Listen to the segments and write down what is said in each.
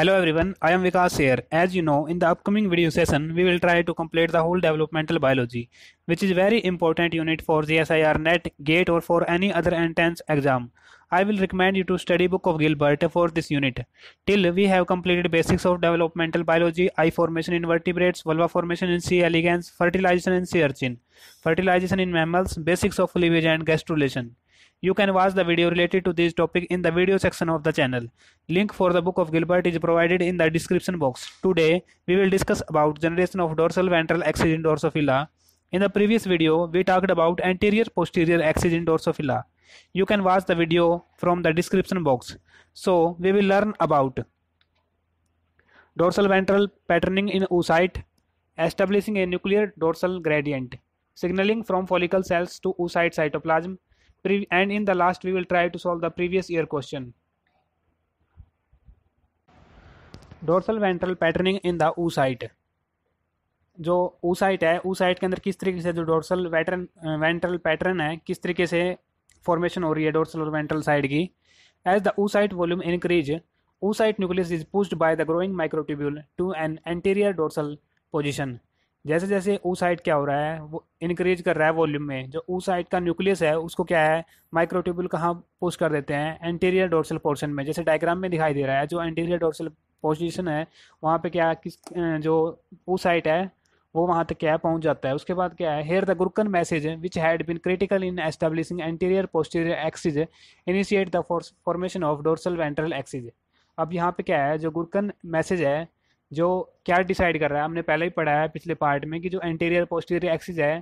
Hello everyone, I am Vikas here. As you know, in the upcoming video session, we will try to complete the whole developmental biology, which is very important unit for GSIR NET, GATE or for any other entrance exam. I will recommend you to study book of Gilbert for this unit. Till we have completed basics of developmental biology, eye formation in vertebrates, vulva formation in C. elegans, fertilization in C. urchin, fertilization in mammals, basics of cleavage and gastrulation. You can watch the video related to this topic in the video section of the channel. Link for the book of Gilbert is provided in the description box. Today, we will discuss about generation of dorsal ventral axis in dorsofila. In the previous video, we talked about anterior posterior axis in dorsofila. You can watch the video from the description box. So, we will learn about dorsal ventral patterning in oocyte, establishing a nuclear dorsal gradient, signaling from follicle cells to oocyte cytoplasm, and in the last we will try to solve the previous year question dorsal ventral patterning in the oocyte जो oocyte है oocyte के अंदर किस तरीके से जो dorsal वैटर्न ventral pattern है किस तरीके से फॉर्मेशन हो रही है डोरसल और वेंट्रल साइड की as the oocyte volume increase oocyte nucleus is pushed by the growing microtubule to an anterior dorsal position जैसे जैसे ऊ साइड क्या हो रहा है वो इनक्रीज कर रहा है वॉल्यूम में जो ऊ साइड का न्यूक्लियस है उसको क्या है माइक्रोट्यूबुल कहाँ पोस्ट कर देते हैं एंटीरियर डोर्सल पोर्शन में जैसे डायग्राम में दिखाई दे रहा है जो एंटीरियर डोर्सल पोजिशन है वहाँ पे क्या किस जो ऊ साइट है वो वहाँ तक क्या है पहुँच जाता है उसके बाद क्या है here the gurken message which had been critical in establishing anterior posterior axis initiate the formation of dorsal ventral axis अब यहाँ पे क्या है जो गुरकन मैसेज है जो क्या डिसाइड कर रहा है हमने पहले ही पढ़ा है पिछले पार्ट में कि जो एंटीरियर पोस्टीरियर एक्सिस है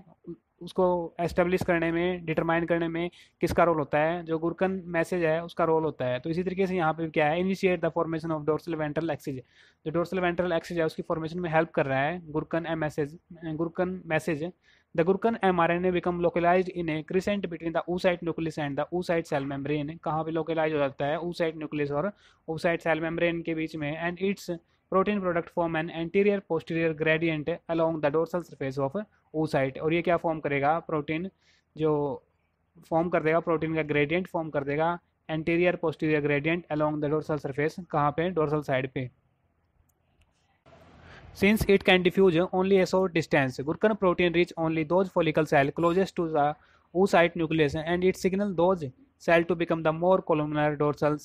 उसको एस्टेब्लिश करने में डिटरमाइन करने में किसका रोल होता है जो गुरकन मैसेज है उसका रोल होता है तो इसी तरीके से यहाँ पे क्या है initiate the formation of dorsal ventral axis जो डोर्सल वेंट्रल एक्सिस है उसकी फॉर्मेशन में हेल्प कर रहा है gurken M message gurken message a become localize in a crescent between the oocyte nucleus and the oocyte cell membrane कहाँ पे localize हो जाता है ऊ साइड न्यूक्लियस और साइड सेल मेम्ब्रेन के बीच में and its protein product form an anterior posterior gradient along the dorsal surface of oocyte और ये क्या फॉर्म करेगा प्रोटीन जो फॉर्म कर देगा प्रोटीन का ग्रेडियंट फॉर्म कर देगा anterior posterior gradient along the dorsal surface कहाँ पे डोरसल साइड पे since it can diffuse only a short distance gurken protein reach only those follicle cell closest to the oocyte nucleus and it signal those cell to become the more columnar dorsal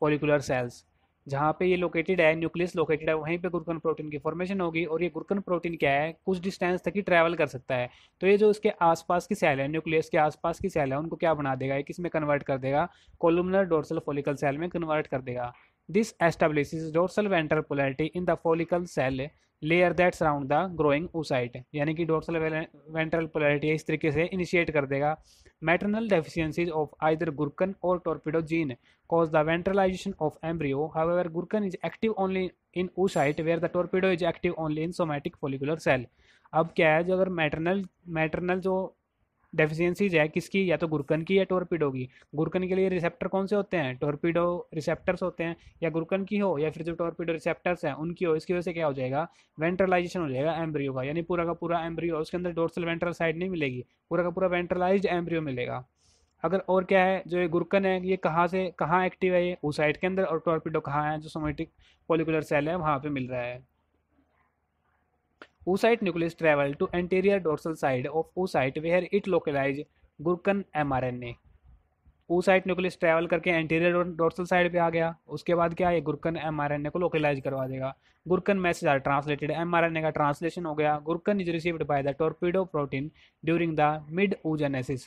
follicular cells जहाँ पे ये located है nucleus located है वहीं पे गुरकन protein की formation होगी और ये गुरकन प्रोटीन क्या है कुछ डिस्टेंस तक ही ट्रैवल कर सकता है तो ये जो इसके आसपास की सेल है न्यूक्लियस के आसपास की सेल है उनको क्या बना देगा ये किस में कन्वर्ट कर देगा कोलुमनर डोर्सल फोलिकल सेल में कन्वर्ट कर देगा this establish dorsal ventral polarity in the follicle cell layer that's surround the growing oocyte यानी कि डोर्सल वेंट्रल पोलैरिटी इस तरीके से इनिशिएट कर देगा maternal deficiencies of either gurken और torpedo gene cause the ventralization of embryo however gurken is active only in oocyte where the torpedo is active only in somatic follicular cell अब क्या है जो अगर मैटरनल मैटरनल जो डेफिशियंसीज है किसकी या तो गुरकन की या टोरपीडो की गुरकन के लिए रिसेप्टर कौन से होते हैं टोरपीडो रिसेप्टर्स होते हैं या गुरकन की हो या फिर जो टोरपीडो रिसेप्टर्स हैं उनकी हो इसकी वजह से क्या हो जाएगा वेंट्रलाइजेशन हो जाएगा एम्ब्रियो का यानी पूरा का पूरा एम्ब्रियो उसके अंदर डोर्सल वेंट्रल साइड नहीं मिलेगी पूरा का पूरा वेंट्रलाइज एम्ब्रियो मिलेगा अगर और क्या है जो ये गुरकन है ये कहाँ से कहाँ एक्टिव है ये उस साइड के अंदर और टोरपीडो कहाँ है जो सोमेटिक पोलिकुलर सेल है वहाँ पर मिल रहा है Oocyte nucleus travel to anterior dorsal side it localize gurken M R N A oocyte nucleus travel करके एंटीरियर डोर्सल साइड पे आ गया उसके बाद क्या है गुरकन एमआरएनए को लोकलाइज करवा देगा gurken message are translated mRNA का ट्रांसलेशन हो गया gurken is received by the torpedo protein during the mid oogenesis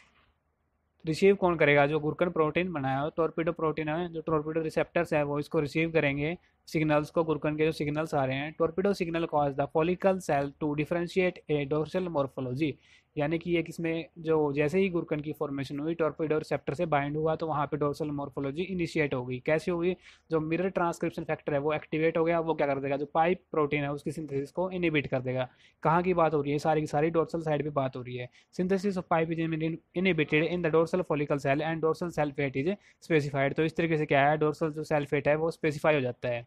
receive कौन करेगा जो गुरकन प्रोटीन बनाया हो टॉर्पीडो प्रोटीन है जो टॉर्पीडो रिसेप्टर्स है वो इसको रिसीव करेंगे सिग्नल्स को गुरकन के जो सिग्नल्स आ रहे हैं torpedo signal cause the follicle cell to differentiate a dorsal morphology यानी कि एक इसमें जो जैसे ही गुरकन की फॉर्मेशन हुई टॉर्पीडो रिसेप्टर से बाइंड हुआ तो वहाँ पे डोर्सल मोर्फोलॉजी इनिशिएट हो गई कैसे हुई जो मिरर ट्रांसक्रिप्शन फैक्टर है वो एक्टिवेट हो गया वो क्या कर देगा जो पाइप प्रोटीन है उसकी सिंथेसिस को इनिबिट कर देगा कहाँ की बात हो रही है सारी की सारी डोर्सल साइड पर बात हो रही है synthesis of pipe is inhibited in the dorsal follicle cell and dorsal cell fate is specified तो इस तरीके से क्या है डोर्सल जो सेल फेट है वो स्पेसिफाई हो जाता है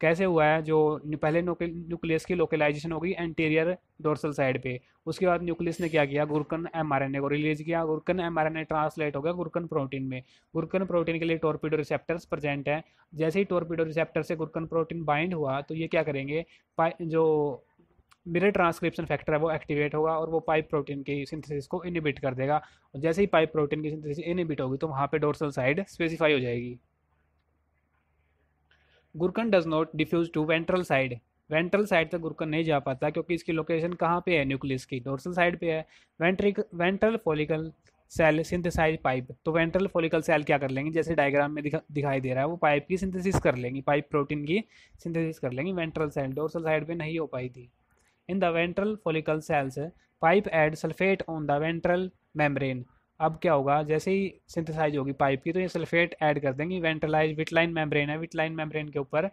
कैसे हुआ है जो पहले न्यूक्लियस की लोकलाइजेशन हो गई एंटीरियर डोर्सल साइड पे उसके बाद न्यूक्लियस ने क्या किया गुरकन ए को रिलीज किया गुरकन ए ट्रांसलेट हो गया गुरकन प्रोटीन में गुरकन प्रोटीन के लिए टोरपीडो रिसेप्टर्स प्रेजेंट है जैसे ही टोरपीडो रिसेप्टर से गुरकन प्रोटीन बाइंड हुआ तो ये क्या करेंगे जो मिरर ट्रांसक्रिप्शन फैक्टर है वो एक्टिवेट होगा और वो पाइप प्रोटीन की सिंथेसिस को इनिबिट कर देगा और जैसे ही पाइप प्रोटीन की सिंथेसिस इनिबिट होगी तो वहाँ पे डोर्सल साइड स्पेसिफाई हो जाएगी gurken does not diffuse to ventral side ventral side तक गुरकन नहीं जा पाता क्योंकि इसकी लोकेशन कहाँ पे है न्यूक्लियस की डोर्सल साइड पे है वेंट्रिक ventral follicle cell synthesize pipe तो वेंट्रल फोलिकल सेल क्या कर लेंगे जैसे डायग्राम में दिखा दिखाई दे रहा है वो पाइप की सिंथेसिस कर लेंगी पाइप प्रोटीन की सिंथेसिस कर लेंगी वेंट्रल सेल डोर्सल साइड पे नहीं हो पाई थी in the ventral follicle cells pipe add sulphate on the ventral membrane अब क्या होगा जैसे ही सिंथेसाइज होगी पाइप की तो ये सल्फेट ऐड कर देंगी वेंटिलाइज विटलाइन मेम्ब्रेन है विटलाइन मेम्ब्रेन के ऊपर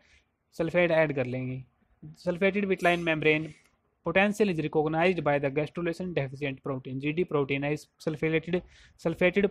सल्फेट ऐड कर लेंगी sulphated vitelline membrane potential is recognise by the gastrulation deficient protein G D protein है इस सल्फेटेड सल्फेटेड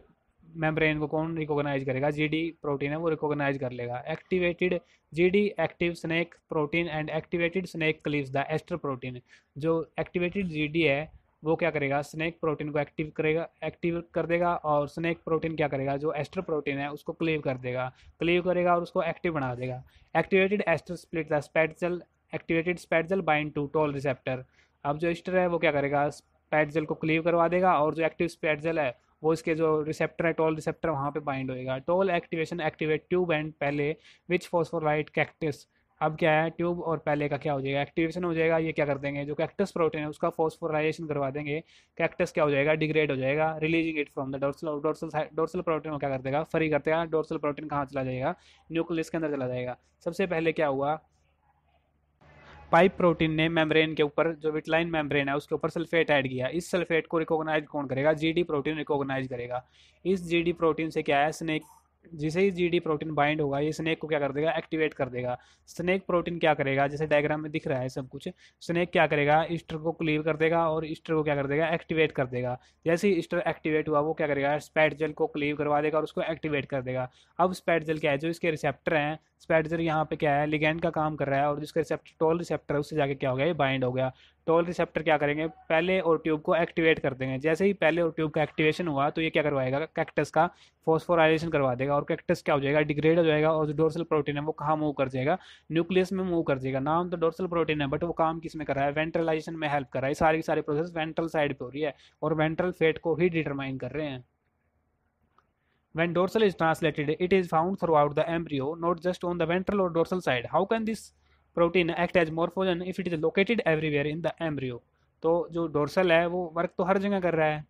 मेम्ब्रेन को कौन रिकोगनाइज करेगा जी डी प्रोटीन है वो रिकोगनाइज कर लेगा activated G D active snake protein and activated snake cleave the easter protein जो एक्टिवेटेड जी डी है वो क्या करेगा स्नैक प्रोटीन को एक्टिव करेगा एक्टिव कर देगा और स्नैक प्रोटीन क्या करेगा जो एस्टर प्रोटीन है उसको क्लीव कर देगा क्लीव करेगा और उसको एक्टिव बना देगा activated easter split the spatzle activated spatzle bind to toll receptor अब जो एस्टर है वो क्या करेगा स्पैटजल को क्लीव करवा देगा और जो एक्टिव स्पैटजल है वो इसके जो रिसेप्टर है टोल रिसेप्टर वहाँ पे बाइंड होएगा toll activation activate tube and pelle which फॉस्फोराइड cactus अब क्या है ट्यूब और पहले का क्या हो जाएगा एक्टिवेशन हो जाएगा ये क्या कर देंगे जो कैक्टस प्रोटीन है उसका फॉस्फोराइजेशन करवा देंगे कैक्टस क्या हो जाएगा डिग्रेड हो जाएगा releasing it from the dorsal dorsal dorsal protein को क्या कर देगा फ्री कर देगा डोर्सल प्रोटीन कहाँ चला जाएगा न्यूक्लियस के अंदर चला जाएगा सबसे पहले क्या हुआ पाइप प्रोटीन ने मेम्ब्रेन के ऊपर जो विटलाइन मेम्ब्रेन है उसके ऊपर सल्फेट ऐड किया इस सल्फेट को रिकॉग्नाइज कौन करेगा जीडी प्रोटीन रिकॉग्नाइज करेगा इस जीडी प्रोटीन से क्या है स्नेक जैसे ही डी प्रोटीन बाइंड होगा ये स्नैक को क्या कर देगा एक्टिवेट कर देगा स्नैक प्रोटीन क्या करेगा जैसे डायग्राम में दिख रहा है सब कुछ स्नैक क्या करेगा ईस्टर को क्लीव कर देगा और ईस्टर को क्या कर देगा एक्टिवेट कर देगा जैसे ही ईस्टर एक्टिवेट हुआ वो क्या करेगा स्पैट जेल को क्लीव करवा देगा और उसको एक्टिवेट कर देगा अब स्पैट जेल क्या है जो इसके रिसेप्टर हैं स्पैडजर यहाँ पे क्या है लिगैंड का काम कर रहा है और जिसका रिसेप्टर टोल रिसेप्टर उससे जाके क्या हो गया ये बाइंड हो गया टोल रिसेप्टर क्या करेंगे पहले और ट्यूब को एक्टिवेट कर देंगे जैसे ही पहले और ट्यूब का एक्टिवेशन हुआ तो ये क्या करवाएगा कैक्टस का फोस्फोराइजेशन करवा देगा और कैक्टस क्या हो जाएगा डिग्रेड हो जाएगा और जो डोर्सल प्रोटीन है वो कहाँ मूव कर जाएगा न्यूक्लियस में मूव कर जाएगा नाम तो डोर्सल प्रोटीन है बट वो काम किस में कर रहा है वेंट्रलाइजेशन में हेल्प कर रहा है सारी सारी प्रोसेस वेंट्रल साइड पर हो रही है और वेंट्रल फेट को ही डिटरमाइन कर रहे हैं When dorsal is translated, it is found throughout the embryo, not just on the ventral or dorsal side. How can this protein act as morphogen if it is located everywhere in the embryo तो जो dorsal है वो work तो हर जगह कर रहा है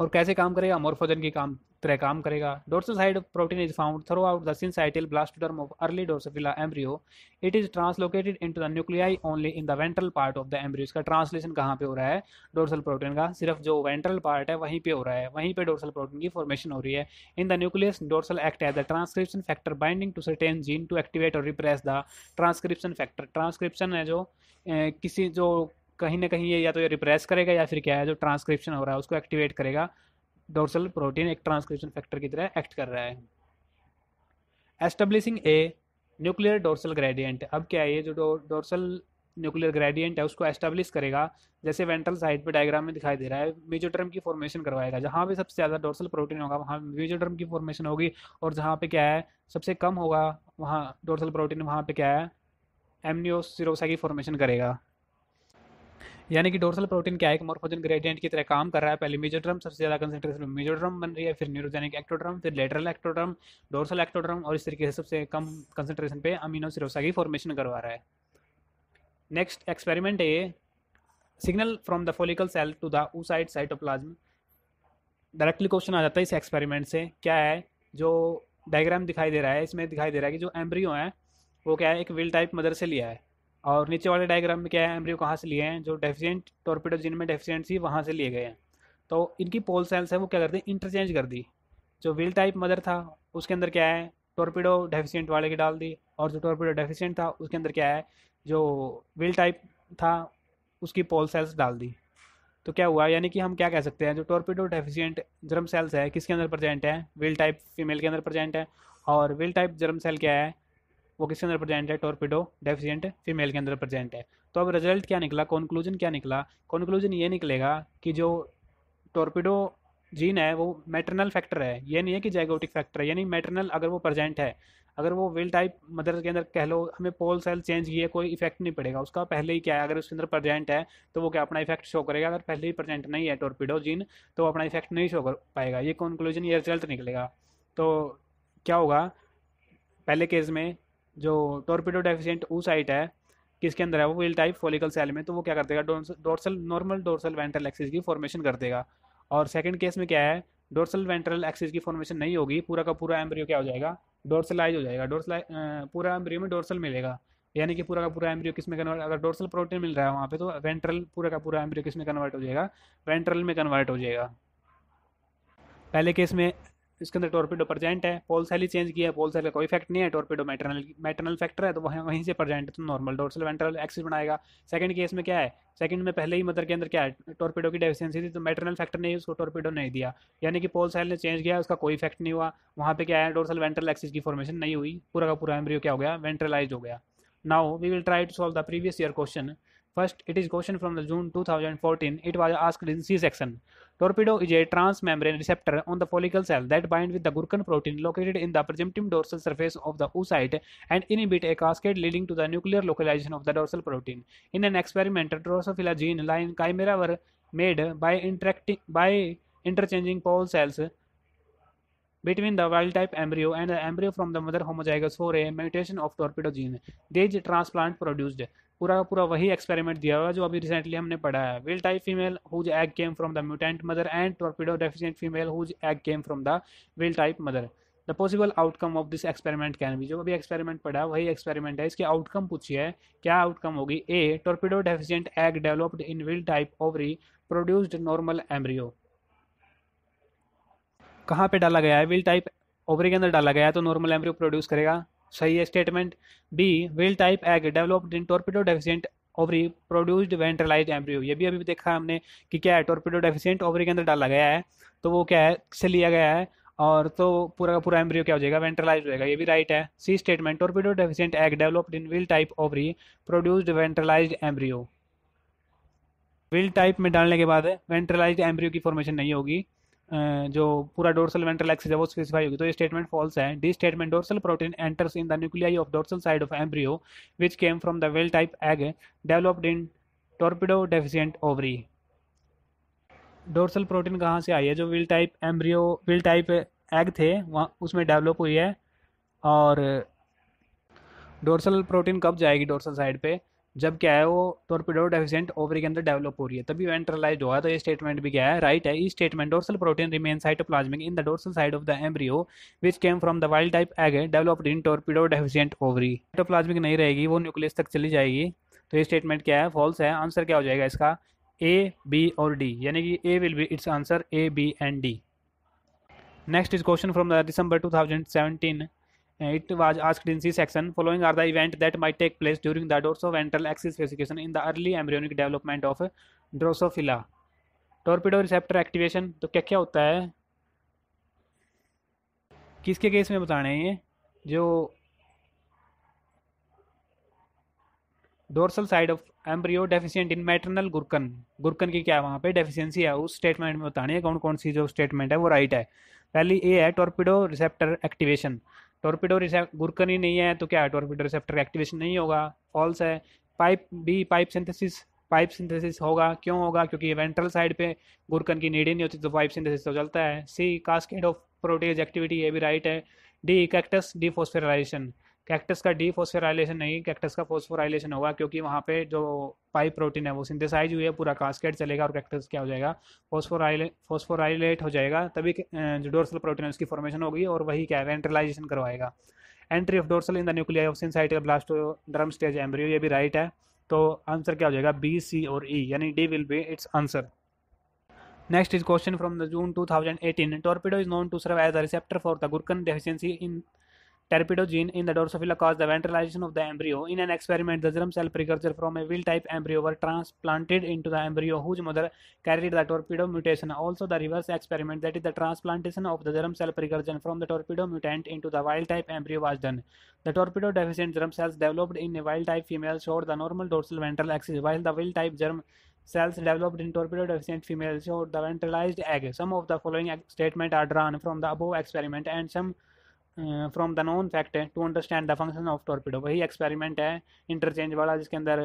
और कैसे काम करेगा मोर्फोजन की काम तरह काम करेगा dorsal side protein is found throughout the syncytial blastoderm of early Drosophila embryo it is translocated to the nuclei only in the ventral part of the embryo इसका ट्रांसलेशन कहाँ पे हो रहा है डोर्सल प्रोटीन का सिर्फ जो ventral part है वहीं पे हो रहा है वहीं पे डोर्सल प्रोटीन की फॉर्मेशन हो रही है in the nucleus dorsal act as the transcription factor binding to certain gene to activate और repress the transcription factor transcription है जो ए, किसी जो कहीं ना कहीं ये या तो ये रिप्रेस करेगा या फिर क्या है जो ट्रांसक्रिप्शन हो रहा है उसको एक्टिवेट करेगा डोर्सल प्रोटीन एक ट्रांसक्रिप्शन फैक्टर की तरह एक्ट कर रहा है establishing a nuclear dorsal gradient अब क्या है ये जो डोर्सल न्यूक्लियर ग्रेडियंट है उसको एस्टेब्लिश करेगा जैसे वेंट्रल साइड पे डायग्राम में दिखाई दे रहा है मेजोटर्म की फॉर्मेशन करवाएगा जहाँ पे सबसे ज़्यादा डोर्सल प्रोटीन होगा वहाँ मेजोटर्म की फॉर्मेशन होगी और जहाँ पे क्या है सबसे कम होगा वहाँ डोर्सल प्रोटीन वहाँ पे क्या है एमनियोसिरोसा की फॉर्मेशन करेगा यानी कि डोर्सल प्रोटीन क्या है मोर्फोजन ग्रेडियंट की तरह काम कर रहा है पहले मेजोड्रम सबसे ज़्यादा कंसेंट्रेशन में मेजोड्रम बन रही है फिर न्यूरोजेनिक एक्टोड्रम फिर लेटरल एक्टोड्रम डोर्सल एक्टोड्रम और इस तरीके से सबसे कम कंसेंट्रेशन पे अमीनो सिरोसा की फॉर्मेशन करवा रहा है next experiment a signal from the follicle cell to the side cytoplasm directly question आ जाता है इस एक्सपेरिमेंट से क्या है जो डायग्राम दिखाई दे रहा है इसमें दिखाई दे रहा है कि जो एम्ब्रियो है वो क्या है एक विल टाइप मदर से लिया है और नीचे वाले डायग्राम में क्या है एम्ब्रियो कहाँ से लिए हैं जो डेफिशिएंट जिन जिनमें डेफिशेंट थी वहाँ से लिए गए हैं तो इनकी पोल सेल्स है वो क्या करते हैं इंटरचेंज कर दी जो व्हील टाइप मदर था उसके अंदर क्या है टॉर्पिडो डेफिशेंट वाले की डाल दी और जो टॉर्पिडो डेफिशेंट था उसके अंदर क्या है जो व्हील टाइप था उसकी पोल सेल्स डाल दी तो क्या हुआ यानी कि हम क्या कह सकते हैं जो टॉर्पिडो डेफिशियंट जर्म सेल्स है किसके अंदर प्रेजेंट है व्हील टाइप फीमेल के अंदर प्रेजेंट है और व्हील टाइप जर्म सेल क्या है वो किसके अंदर प्रेजेंट है टॉर्पिडो डेफिशिएंट फीमेल के अंदर प्रेजेंट है तो अब रिजल्ट क्या निकला कॉन्क्लूजन क्या निकला कॉन्क्लूजन ये निकलेगा कि जो टॉर्पिडो जीन है वो मैटरनल फैक्टर है ये नहीं है कि जैगोटिक फैक्टर है यानी मैटरनल अगर वो प्रेजेंट है अगर वो विल टाइप मदर के अंदर कह लो हमें पोल सेल चेंज किए कोई इफेक्ट नहीं पड़ेगा उसका पहले ही क्या है अगर उसके अंदर प्रेजेंट है तो वो क्या अपना इफेक्ट शो करेगा अगर पहले ही प्रेजेंट नहीं है टोरपीडो जीन तो वो अपना इफेक्ट नहीं शो कर पाएगा ये कॉन्क्लूजन ये रिजल्ट निकलेगा तो क्या होगा पहले केस में जो टॉर्पेडो ऊ साइट है किसके अंदर है वो विल टाइप फोलिकल सेल में तो वो क्या कर देगा dorsal normal dorsal ventral axis की फॉर्मेशन कर देगा और सेकंड केस में क्या है डोर्सल वेंट्रल एक्सिस की फॉर्मेशन नहीं होगी पूरा का पूरा एम्ब्रियो क्या हो जाएगा डोर्सलाइज हो जाएगा डोर्सल पूरा एम्ब्रियो में डोर्सल मिलेगा यानी कि पूरा का पूरा एम्ब्रियो किस में कन्वर्ट अगर डोर्सल प्रोटीन मिल रहा है वहाँ पे तो वेंट्रल पूरा का पूरा एम्ब्रियो किस में कन्वर्ट हो जाएगा वेंट्रल में कन्वर्ट हो जाएगा पहले केस में इसके अंदर टॉर्पेडो प्रजेंट है पोल सेल ही चेंज किया है पोल सेल का कोई इफेक्ट नहीं है टॉर्पेडो मैटरनल मैटरनल फैक्टर है तो वहाँ वहीं से प्रजेंट तो नॉर्मल डोर्सल वेंट्रल एक्सिस बनाएगा सेकंड केस में क्या है सेकंड में पहले ही मदर के अंदर क्या है टॉर्पेडो की डेफिशिएंसी थी तो मैटरनल फैक्टर नहीं उसको टॉर्पेडो नहीं दिया यानी कि पोल सेल ने चेंज किया उसका कोई इफेक्ट नहीं हुआ वहाँ पर क्या है डोरसल वेंट्रल एक्सिस की फॉर्मेशन नहीं हुई पूरा का पूरा एम्ब्रियो क्या हो गया वेंट्रलाइज हो गया now we will try to solve the previous year question First, it is question from the June 2014. It was asked in C-section. Torpedo is a transmembrane receptor on the follicle cell that bind with the Gurkhan protein located in the presumptive dorsal surface of the oocyte and inhibit a cascade leading to the nuclear localization of the dorsal protein. In an experiment, Drosophila gene-line chimera were made by interacting by interchanging pole cells between the wild type embryo and the embryo from the mother homozygous रे mutation mutation of torpedo gene these transplant produced पूरा पूरा वही experiment दिया हुआ जो अभी recently हमने पढ़ा है wild type female whose egg came from the mutant mother and torpedo deficient female whose egg came from the wild type mother the possible outcome of this experiment can भी जो अभी एक्सपेरिमेंट पढ़ा वही experiment है इसके outcome पूछी है क्या आउटकम होगी A torpedo deficient egg developed in wild type ovary produced normal embryo कहाँ पे डाला गया है विल टाइप ओवरी के अंदर डाला गया है तो नॉर्मल एम्ब्रियो प्रोड्यूस करेगा सही है statement B wild type egg developed in torpedo deficient ovary produced ventralize embryo ये भी अभी देखा हमने कि क्या है टोरपिडो डेफिशिएंट ओवरी के अंदर डाला गया है तो वो क्या है से लिया गया है और तो पूरा का पूरा एम्ब्रियो क्या हो जाएगा वेंट्रलाइज हो जाएगा ये भी राइट है C statement torpedo deficient egg developed in wild type ovary produced ventralize embryo wild type में डालने के बाद वेंट्रलाइज एम्ब्रियो की फॉर्मेशन नहीं होगी जो पूरा डोर्सल वेंट्रल एक्सिस है वो स्पेसिफाई होगी तो ये स्टेटमेंट फॉल्स है D statement dorsal protein enters in the nuclei of dorsal side of embryo which came from the wild type egg developed in torpedo deficient ovary dorsal protein कहाँ से आई है जो wild type embryo wild type egg थे वहाँ उसमें develop हुई है और डोर्सल प्रोटीन कब जाएगी डोर्सल साइड पे जब क्या है वो टोरपिडो डेफिशेंट ओवरी के अंदर डेवलप हो रही है तभी वेंट्रलाइज हुआ तो ये स्टेटमेंट भी क्या है राइट है E statement dorsal protein remain cytoplasmic in the dorsal side of the embryo which came from the wild type egg developed in torpedo deficient ovary cytoplasmic नहीं रहेगी वो न्यूक्लियस तक चली जाएगी तो ये स्टेटमेंट क्या है फॉल्स है आंसर क्या हो जाएगा इसका ए बी और डी यानी कि A will be its answer A B and D next is question from the December seventeen it was asked in section following are the event that my take place during the dorsoventral axis specification in the early embryonic development of Drosophila torpedo receptor activation तो क्या क्या होता है किसके case में बताने ये जो dorsal side of embryo deficient in maternal gurken gurken की क्या है वहाँ पे डेफिशिएंसी है उस स्टेटमेंट में बताने कौन कौन सी जो स्टेटमेंट है वो राइट है पहली ए है टॉर्पिडो रिसेप्टर एक्टिवेशन गुरकन गुरकनी नहीं है तो क्या है रिसेप्टर एक्टिवेशन नहीं होगा फॉल्स है pipe B pipe synthesis pipe synthesis होगा क्यों होगा क्योंकि वेंट्रल साइड पे गुरकन की नीड ही नहीं होती तो पाइप सिंथेसिस तो चलता है C cascade of protease activity ये भी राइट है डी कैक्टस डीफॉस्फेराइजेशन कैक्टस का डी फोस्फोराइलेशन नहीं कैक्टस का फोस्फोराइलेशन होगा क्योंकि वहाँ पे जो पाइप प्रोटीन है वो सिंथेसाइज हुई है पूरा कास्केट चलेगा और कैक्टस क्या हो जाएगा फोस्फोराइले फोस्फोराइलेट हो जाएगा तभी जो डोर्सल प्रोटीन है उसकी फॉर्मेशन होगी और वही क्या है वेंट्रलाइजेशन करवाएगा entry of dorsal in the nuclear of syncytial blastoderm stage embryo ये भी राइट है तो आंसर क्या हो जाएगा बी सी और ई e, यानी D will be its answer next is question from the June two thousand eighteen torpedo is known to serve as a receptor for the gurken deficiency in gene in the Drosophila caused the ventralization of the embryo. In an experiment, the germ cell precursor from a wheel-type embryo were transplanted into the embryo whose mother carried the torpedo mutation. Also, the reverse experiment, that is the transplantation of the germ cell precursor from the torpedo mutant into the wild-type embryo was done. The torpedo-deficient germ cells developed in a wild-type female showed the normal dorsal ventral axis, while the wild-type germ cells developed in torpedo deficient females showed the ventralized egg. Some of the following statements are drawn from the above experiment and some from the non fact to understand the function of torpedo वही experiment है interchange वाला जिसके अंदर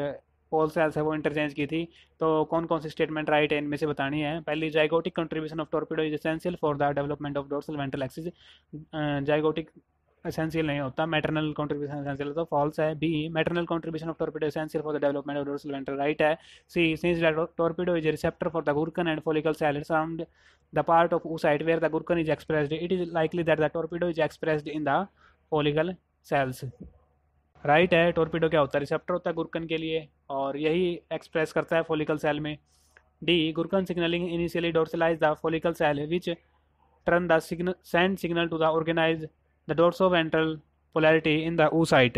all sales है वो interchange की थी तो कौन कौन सी स्टेटमेंट राइट है इनमें से बतानी है पहली zygotic contribution of torpedo is essential for the development of dorsal ventral axis zygotic essential नहीं होता मैटरनल कॉन्ट्रीब्यूशन एसेंशियल होता फॉल्स है B maternal contribution of torpedo essential for the development of dorsal ventral right है C since torpedo is receptor for the gurken and follicle cell around the part of side where the gurken is expressed it is likely that the torpedo is expressed in the follicle cells right है torpedo क्या होता है receptor होता है गुरकन के लिए और यही एक्सप्रेस करता है फोलिकल सेल में D gurken signalling initially dorsalize the follicle cell which turn the signal send signal to the organize the dorsoventral polarity in the oocyte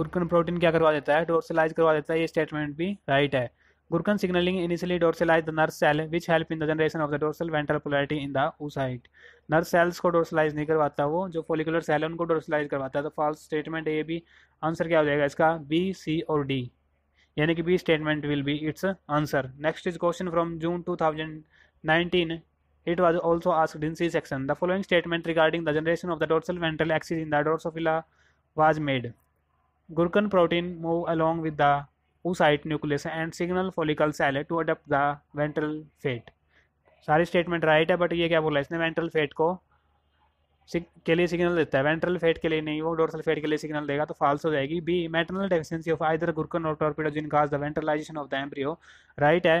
gurken protein क्या करवा देता है डोर्सलाइज करवा देता है ये स्टेटमेंट भी राइट है gurken signalling initially dorsalize the nurse cell which help in the generation of the dorsal ventral polarity in the oocyte. Nurse cells को डोर्सलाइज नहीं करवाता वो जो फोलिकुलर सेल है उनको डोर्सलाइज करवाता है तो फॉल्स स्टेटमेंट ए भी आंसर क्या हो जाएगा इसका बी सी और डी यानी कि B statement will be its answer next is question from June two thousand nineteen It was also asked in C-section. The following statement regarding the generation of the dorsal ventral axis in the drosophila was made. Gurkhan protein move along with the oocyte nucleus and signal follicle cell to adapt the ventral fate. सारी statement right है but ये क्या बोला इसने ventral fate को के लिए signal देता है वेंट्रल फेट के लिए नहीं वो डोर्सल फेट के लिए सिग्नल देगा तो फॉल्स हो जाएगी B maternal deficiency of either gurken और torpedo gene cause the ventralization of the embryo right है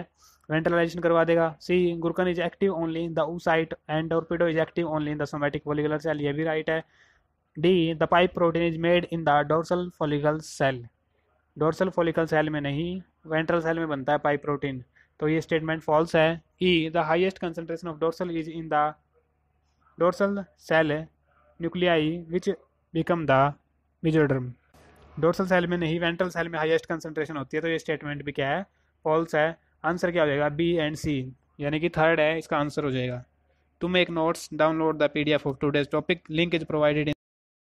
वेंटिलाइजेशन करवा देगा C gurken is active only in the oocyte and torpedo is active only in the somatic follicular cell ये भी right है D the pipe protein is made in the dorsal follicle cell dorsal follicle cell में नहीं ventral cell में बनता है pipe protein तो ये स्टेटमेंट फॉल्स है E the highest concentration of dorsal is in the dorsal cell nuclei which become the mesoderm dorsal cell में नहीं वेंट्रल सेल में हाइएस्ट कंसनट्रेशन होती है तो ये स्टेटमेंट भी क्या है फॉल्स है आंसर क्या हो जाएगा बी एंड सी यानी कि थर्ड है इसका आंसर हो जाएगा to make notes download the P D F of today's topic link is provided